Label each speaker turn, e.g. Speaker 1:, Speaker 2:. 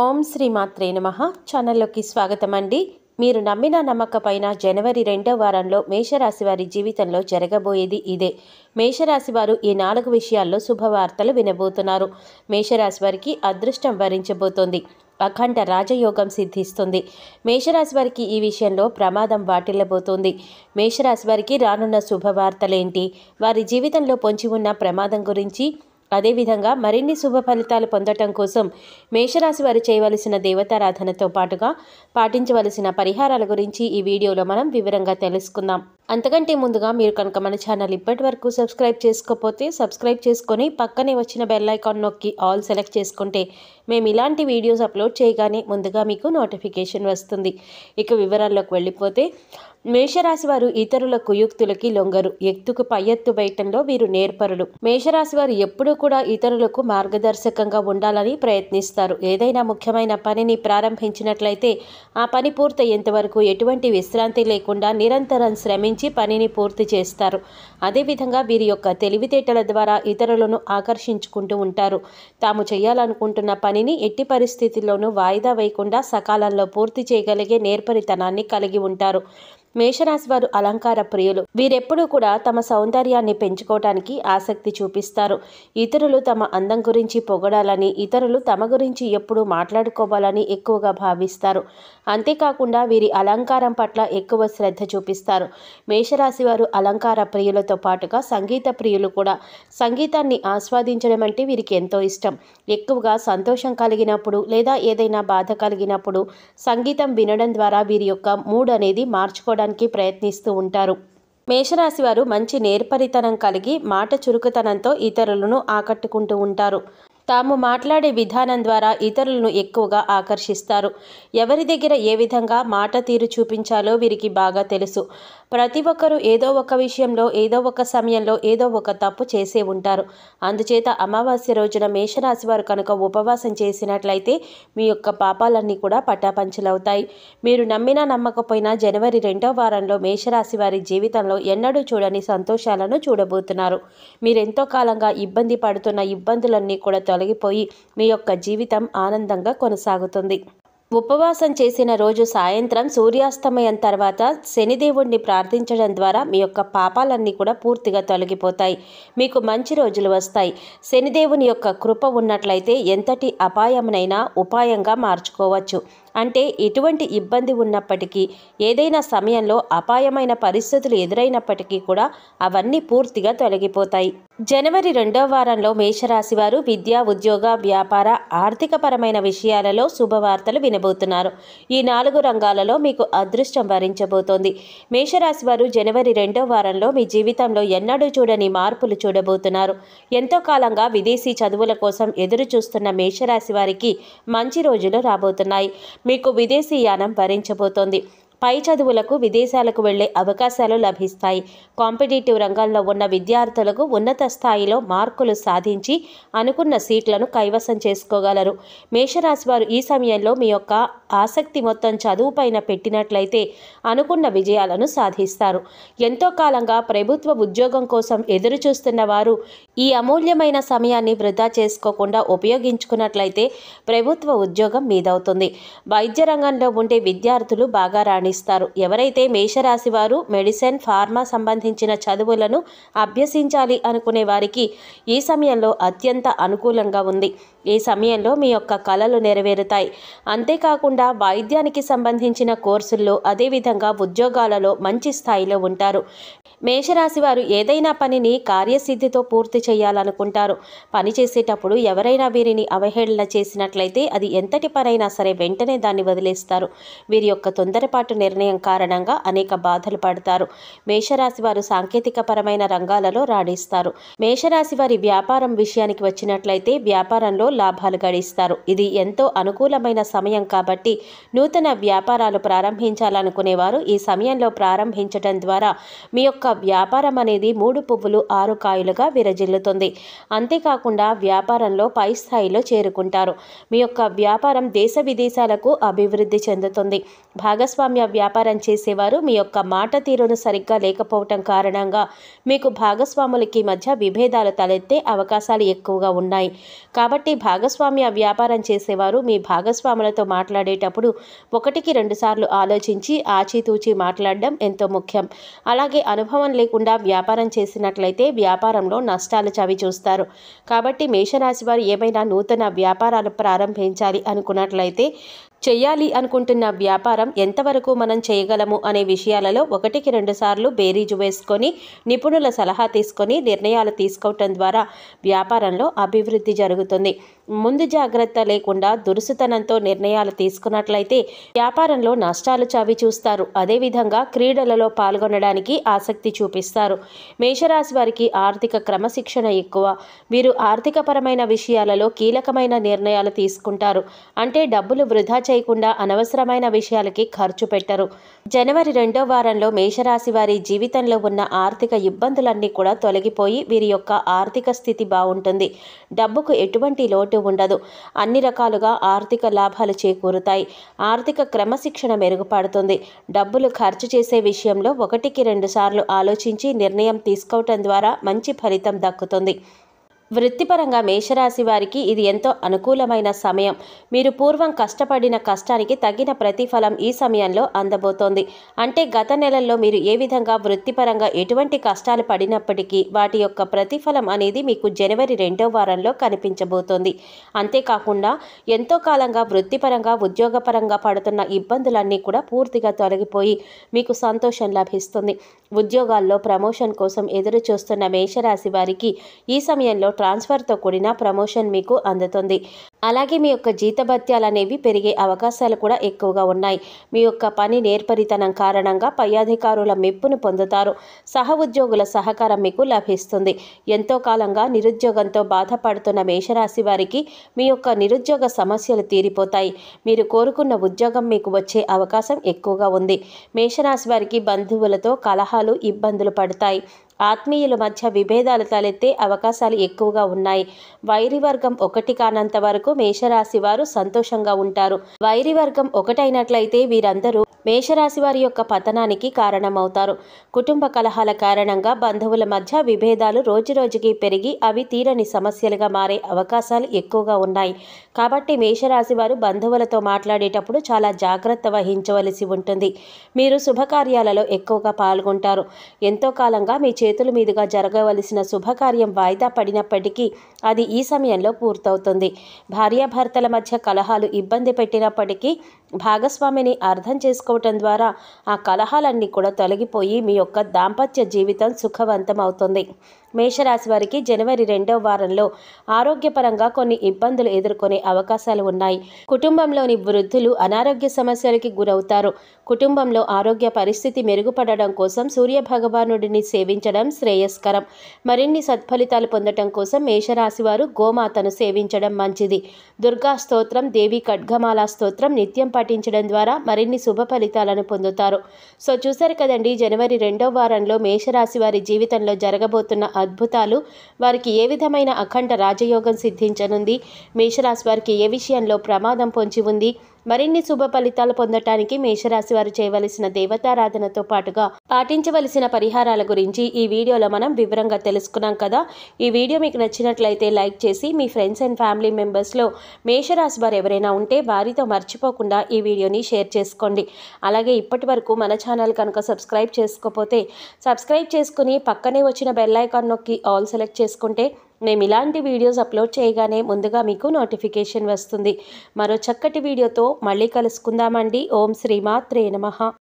Speaker 1: ఓం శ్రీ నమ ఛానల్లోకి స్వాగతం అండి మీరు నమ్మిన నమ్మకపైన జనవరి రెండవ వారంలో మేషరాశి వారి జీవితంలో జరగబోయేది ఇదే మేషరాశి వారు ఈ నాలుగు విషయాల్లో శుభవార్తలు వినబోతున్నారు మేషరాశి వారికి అదృష్టం వరించబోతోంది అఖండ రాజయోగం సిద్ధిస్తుంది మేషరాశి వారికి ఈ విషయంలో ప్రమాదం వాటిల్లబోతోంది మేషరాశి వారికి రానున్న శుభవార్తలేంటి వారి జీవితంలో పొంచి ఉన్న ప్రమాదం గురించి అదేవిధంగా మరిన్ని శుభ ఫలితాలు పొందటం కోసం మేషరాశి వారు చేయవలసిన దేవతారాధనతో పాటుగా పాటించవలసిన పరిహారాల గురించి ఈ వీడియోలో మనం వివరంగా తెలుసుకుందాం అంతకంటే ముందుగా మీరు కనుక మన ఛానల్ ఇప్పటి వరకు సబ్స్క్రైబ్ చేసుకోకపోతే సబ్స్క్రైబ్ చేసుకొని పక్కనే వచ్చిన బెల్ నొక్కి ఆల్ సెలెక్ట్ చేసుకుంటే మేము ఇలాంటి వీడియోస్ అప్లోడ్ చేయగానే ముందుగా మీకు నోటిఫికేషన్ వస్తుంది ఇక వివరాల్లోకి వెళ్ళిపోతే మేషరాశి వారు ఇతరుల కుయుక్తులకి లొంగరు ఎత్తుకు పై ఎత్తు వేయటంలో వీరు నేర్పరులు మేషరాశి వారు ఎప్పుడూ కూడా ఇతరులకు మార్గదర్శకంగా ఉండాలని ప్రయత్నిస్తారు ఏదైనా ముఖ్యమైన పనిని ప్రారంభించినట్లయితే ఆ పని పూర్తయ్యేంత వరకు ఎటువంటి విశ్రాంతి లేకుండా నిరంతరం శ్రమించి పనిని పూర్తి చేస్తారు అదేవిధంగా వీరి యొక్క తెలివితేటల ద్వారా ఇతరులను ఆకర్షించుకుంటూ ఉంటారు తాము చేయాలనుకుంటున్న పని పనిని ఎట్టి పరిస్థితుల్లోనూ వాయిదా వేయకుండా సకాలంలో పూర్తి చేయగలిగే నేర్పరితనాన్ని కలిగి ఉంటారు మేషరాశి వారు అలంకార ప్రియులు వీరెప్పుడూ కూడా తమ సౌందర్యాన్ని పెంచుకోవటానికి ఆసక్తి చూపిస్తారు ఇతరులు తమ అందం గురించి పొగడాలని ఇతరులు తమ గురించి ఎప్పుడూ మాట్లాడుకోవాలని ఎక్కువగా భావిస్తారు అంతేకాకుండా వీరి అలంకారం పట్ల ఎక్కువ శ్రద్ధ చూపిస్తారు మేషరాశి వారు అలంకార ప్రియులతో పాటుగా సంగీత ప్రియులు కూడా సంగీతాన్ని ఆస్వాదించడం అంటే వీరికి ఎంతో ఇష్టం ఎక్కువగా సంతోషం కలిగినప్పుడు లేదా ఏదైనా బాధ కలిగినప్పుడు సంగీతం వినడం ద్వారా వీరి యొక్క మూడ్ అనేది మార్చుకోవడం చేసుకోవడానికి ప్రయత్నిస్తూ ఉంటారు మేషరాశి వారు మంచి నేర్పరితనం కలిగి మాట చురుకుతనంతో ఇతరులను ఆకట్టుకుంటూ ఉంటారు తాము మాట్లాడే విధానం ద్వారా ఇతరులను ఎక్కువగా ఆకర్షిస్తారు ఎవరి దగ్గర ఏ విధంగా మాట తీరు చూపించాలో వీరికి బాగా తెలుసు ప్రతి ఒక్కరూ ఏదో ఒక విషయంలో ఏదో ఒక సమయంలో ఏదో ఒక తప్పు చేసే ఉంటారు అందుచేత అమావాస్య రోజున మేషరాశి వారు కనుక ఉపవాసం చేసినట్లయితే మీ యొక్క పాపాలన్నీ కూడా పట్టాపంచలవుతాయి మీరు నమ్మినా నమ్మకపోయినా జనవరి రెండో వారంలో మేషరాశి వారి జీవితంలో ఎన్నడూ చూడని సంతోషాలను చూడబోతున్నారు మీరెంతో కాలంగా ఇబ్బంది పడుతున్న ఇబ్బందులన్నీ కూడా తొలగిపోయి మీ యొక్క జీవితం ఆనందంగా కొనసాగుతుంది ఉపవాసం చేసిన రోజు సాయంత్రం సూర్యాస్తమయం తర్వాత శనిదేవుణ్ణి ప్రార్థించడం ద్వారా మీ యొక్క పాపాలన్నీ కూడా పూర్తిగా తొలగిపోతాయి మీకు మంచి రోజులు వస్తాయి శనిదేవుని యొక్క కృప ఉన్నట్లయితే ఎంతటి అపాయమునైనా ఉపాయంగా మార్చుకోవచ్చు అంటే ఎటువంటి ఇబ్బంది ఉన్నప్పటికీ ఏదైనా సమయంలో అపాయమైన పరిస్థితులు ఎదురైనప్పటికీ కూడా అవన్నీ పూర్తిగా తొలగిపోతాయి జనవరి రెండో వారంలో మేషరాశి వారు విద్య ఉద్యోగ వ్యాపార ఆర్థికపరమైన విషయాలలో శుభవార్తలు వినబోతున్నారు ఈ నాలుగు రంగాలలో మీకు అదృష్టం వరించబోతోంది మేషరాశి వారు జనవరి రెండో వారంలో మీ జీవితంలో ఎన్నడూ చూడని మార్పులు చూడబోతున్నారు ఎంతో కాలంగా విదేశీ చదువుల కోసం ఎదురు చూస్తున్న మేషరాశి వారికి మంచి రోజులు రాబోతున్నాయి మీకు విదేశీ యానం భరించబోతోంది పై చదువులకు విదేశాలకు వెళ్లే అవకాశాలు లభిస్తాయి కాంపిటేటివ్ రంగాల్లో ఉన్న విద్యార్థులకు ఉన్నత స్థాయిలో మార్కులు సాధించి అనుకున్న సీట్లను కైవసం చేసుకోగలరు మేషరాశి వారు ఈ సమయంలో మీ యొక్క ఆసక్తి మొత్తం చదువుపైన పెట్టినట్లయితే అనుకున్న విజయాలను సాధిస్తారు ఎంతో కాలంగా ప్రభుత్వ ఉద్యోగం కోసం ఎదురు చూస్తున్న వారు ఈ అమూల్యమైన సమయాన్ని వృధా చేసుకోకుండా ఉపయోగించుకున్నట్లయితే ప్రభుత్వ ఉద్యోగం మీదవుతుంది వైద్య రంగంలో ఉండే విద్యార్థులు బాగా రాణి ఫలిస్తారు ఎవరైతే మేషరాశి వారు మెడిసిన్ ఫార్మా సంబంధించిన చదువులను అభ్యసించాలి అనుకునే వారికి ఈ సమయంలో అత్యంత అనుకూలంగా ఉంది ఈ సమయంలో మీ యొక్క కళలు నెరవేరుతాయి అంతేకాకుండా వాయిద్యానికి సంబంధించిన కోర్సుల్లో అదేవిధంగా ఉద్యోగాలలో మంచి స్థాయిలో ఉంటారు మేషరాశి వారు ఏదైనా పనిని కార్యసిద్ధితో పూర్తి చేయాలనుకుంటారు పని చేసేటప్పుడు ఎవరైనా వీరిని అవహేళన చేసినట్లయితే అది ఎంతటి పనైనా సరే వెంటనే దాన్ని వదిలేస్తారు వీరి యొక్క తొందరపాటు నిర్ణయం కారణంగా అనేక బాధలు పడతారు మేషరాశి వారు సాంకేతిక పరమైన రంగాలలో రాణిస్తారు మేషరాశి వారి వ్యాపారం విషయానికి వచ్చినట్లయితే వ్యాపారంలో లాభాలు గడిస్తారు ఇది ఎంతో అనుకూలమైన సమయం కాబట్టి నూతన వ్యాపారాలు ప్రారంభించాలనుకునేవారు ఈ సమయంలో ప్రారంభించడం ద్వారా మీ యొక్క వ్యాపారం అనేది మూడు పువ్వులు ఆరు కాయలుగా విరజిల్లుతుంది అంతేకాకుండా వ్యాపారంలో పై స్థాయిలో చేరుకుంటారు మీ యొక్క వ్యాపారం దేశ విదేశాలకు అభివృద్ధి చెందుతుంది భాగస్వామ్య వ్యాపారం చేసేవారు మీ యొక్క మాట తీరును సరిగ్గా లేకపోవటం కారణంగా మీకు భాగస్వాములకి మధ్య విభేదాలు తలెత్తే అవకాశాలు ఎక్కువగా ఉన్నాయి కాబట్టి భాగస్వామ్య వ్యాపారం చేసేవారు మీ భాగస్వాములతో మాట్లాడేటప్పుడు ఒకటికి రెండుసార్లు ఆలోచించి ఆచితూచి మాట్లాడడం ఎంతో ముఖ్యం అలాగే అనుభవం లేకుండా వ్యాపారం చేసినట్లయితే వ్యాపారంలో నష్టాలు చవి చూస్తారు కాబట్టి మేషరాశి వారు ఏమైనా నూతన వ్యాపారాలు ప్రారంభించాలి అనుకున్నట్లయితే చేయాలి అనుకుంటున్న వ్యాపారం ఎంతవరకు మనం చేయగలము అనే విషయాలలో ఒకటికి రెండు సార్లు బేరీజు వేసుకొని నిపుణుల సలహా తీసుకొని నిర్ణయాలు తీసుకోవటం ద్వారా వ్యాపారంలో అభివృద్ధి జరుగుతుంది ముందు జాగ్రత్త లేకుండా దురుసుతనంతో నిర్ణయాలు తీసుకున్నట్లయితే వ్యాపారంలో నష్టాలు చవి చూస్తారు అదేవిధంగా క్రీడలలో పాల్గొనడానికి ఆసక్తి చూపిస్తారు మేషరాశి వారికి ఆర్థిక క్రమశిక్షణ ఎక్కువ వీరు ఆర్థికపరమైన విషయాలలో కీలకమైన నిర్ణయాలు తీసుకుంటారు అంటే డబ్బులు వృధా చేయకుండా అనవసరమైన విషయాలకి ఖర్చు పెట్టరు జనవరి రెండో వారంలో మేషరాశి వారి జీవితంలో ఉన్న ఆర్థిక ఇబ్బందులన్నీ కూడా తొలగిపోయి వీరి యొక్క ఆర్థిక స్థితి బాగుంటుంది డబ్బుకు ఎటువంటి లోటు ఉండదు అన్ని రకాలుగా ఆర్థిక లాభాలు చేకూరుతాయి ఆర్థిక క్రమశిక్షణ మెరుగుపడుతుంది డబ్బులు ఖర్చు చేసే విషయంలో ఒకటికి రెండు సార్లు ఆలోచించి నిర్ణయం తీసుకోవటం ద్వారా మంచి ఫలితం దక్కుతుంది వృత్తిపరంగా మేషరాశి వారికి ఇది ఎంతో అనుకూలమైన సమయం మీరు పూర్వం కష్టపడిన కష్టానికి తగిన ప్రతిఫలం ఈ సమయంలో అందబోతోంది అంటే గత నెలల్లో మీరు ఏ విధంగా వృత్తిపరంగా ఎటువంటి కష్టాలు పడినప్పటికీ వాటి యొక్క ప్రతిఫలం అనేది మీకు జనవరి రెండో వారంలో కనిపించబోతోంది అంతేకాకుండా ఎంతో కాలంగా వృత్తిపరంగా ఉద్యోగపరంగా పడుతున్న ఇబ్బందులన్నీ కూడా పూర్తిగా తొలగిపోయి మీకు సంతోషం లభిస్తుంది ఉద్యోగాల్లో ప్రమోషన్ కోసం ఎదురు చూస్తున్న మేషరాశి వారికి ఈ సమయంలో ట్రాన్స్ఫర్తో కూడిన ప్రమోషన్ మీకు అందుతుంది అలాగే మీ యొక్క జీతభత్యాలు అనేవి పెరిగే అవకాశాలు కూడా ఎక్కువగా ఉన్నాయి మీ యొక్క పని నేర్పరితనం కారణంగా పై అధికారుల మెప్పును పొందుతారు సహ ఉద్యోగుల సహకారం మీకు లభిస్తుంది ఎంతో కాలంగా నిరుద్యోగంతో బాధపడుతున్న మేషరాశి వారికి మీ యొక్క నిరుద్యోగ సమస్యలు తీరిపోతాయి మీరు కోరుకున్న ఉద్యోగం మీకు వచ్చే అవకాశం ఎక్కువగా ఉంది మేషరాశి వారికి బంధువులతో కలహాలు ఇబ్బందులు పడతాయి ఆత్మీయుల మధ్య విభేదాలు తలెత్తే అవకాశాలు ఎక్కువగా ఉన్నాయి వైరి వర్గం ఒకటి కానంత వరకు మేషరాశి వారు సంతోషంగా ఉంటారు వైరి వర్గం ఒకటైనట్లయితే వీరందరూ మేషరాశి వారి యొక్క పతనానికి కారణమవుతారు కుటుంబ కలహాల కారణంగా బంధువుల మధ్య విభేదాలు రోజురోజుకి పెరిగి అవి తీరని సమస్యలుగా మారే అవకాశాలు ఎక్కువగా ఉన్నాయి కాబట్టి మేషరాశి వారు బంధువులతో మాట్లాడేటప్పుడు చాలా జాగ్రత్త వహించవలసి ఉంటుంది మీరు శుభకార్యాలలో ఎక్కువగా పాల్గొంటారు ఎంతో కాలంగా మీ చే చేతుల మీదుగా జరగవలసిన శుభకార్యం వాయిదా పడినప్పటికీ అది ఈ సమయంలో పూర్తవుతుంది భార్యాభర్తల మధ్య కలహాలు ఇబ్బంది పెట్టినప్పటికీ భాగస్వామిని అర్థం చేసుకోవటం ద్వారా ఆ కలహాలన్నీ కూడా తొలగిపోయి మీ యొక్క దాంపత్య జీవితం సుఖవంతం అవుతుంది మేషరాశి వారికి జనవరి రెండవ వారంలో ఆరోగ్యపరంగా కొన్ని ఇబ్బందులు ఎదుర్కొనే అవకాశాలు ఉన్నాయి కుటుంబంలోని వృద్ధులు అనారోగ్య సమస్యలకి గురవుతారు కుటుంబంలో ఆరోగ్య పరిస్థితి మెరుగుపడడం కోసం సూర్య భగవానుడిని సేవించడం శ్రేయస్కరం మరిన్ని సత్ఫలితాలు పొందటం కోసం మేషరాశి వారు గోమాతను సేవించడం మంచిది దుర్గా స్తోత్రం దేవి ఖడ్గమాల స్తోత్రం నిత్యం పాటించడం ద్వారా మరిన్ని శుభ ఫలితాలను పొందుతారు సో చూశారు కదండి జనవరి రెండో వారంలో మేషరాశి వారి జీవితంలో జరగబోతున్న అద్భుతాలు వారికి ఏ విధమైన అఖండ రాజయోగం సిద్ధించనుంది మేషరాశి వారికి ఏ విషయంలో ప్రమాదం పొంచి ఉంది మరిన్ని శుభ ఫలితాలు పొందటానికి మేషరాశి వారు చేయవలసిన దేవతారాధనతో పాటుగా పాటించవలసిన పరిహారాల గురించి ఈ వీడియోలో మనం వివరంగా తెలుసుకున్నాం కదా ఈ వీడియో మీకు నచ్చినట్లయితే లైక్ చేసి మీ ఫ్రెండ్స్ అండ్ ఫ్యామిలీ మెంబర్స్లో మేషరాశి వారు ఎవరైనా ఉంటే వారితో మర్చిపోకుండా ఈ వీడియోని షేర్ చేసుకోండి అలాగే ఇప్పటి వరకు మన ఛానల్ కనుక సబ్స్క్రైబ్ చేసుకోకపోతే సబ్స్క్రైబ్ చేసుకుని పక్కనే వచ్చిన బెల్లైకాన్ నొక్కి ఆల్ సెలెక్ట్ చేసుకుంటే మేము ఇలాంటి వీడియోస్ అప్లోడ్ చేయగానే ముందుగా మీకు నోటిఫికేషన్ వస్తుంది మరో చక్కటి వీడియోతో మళ్ళీ కలుసుకుందామండి ఓం శ్రీమాత్రే నమ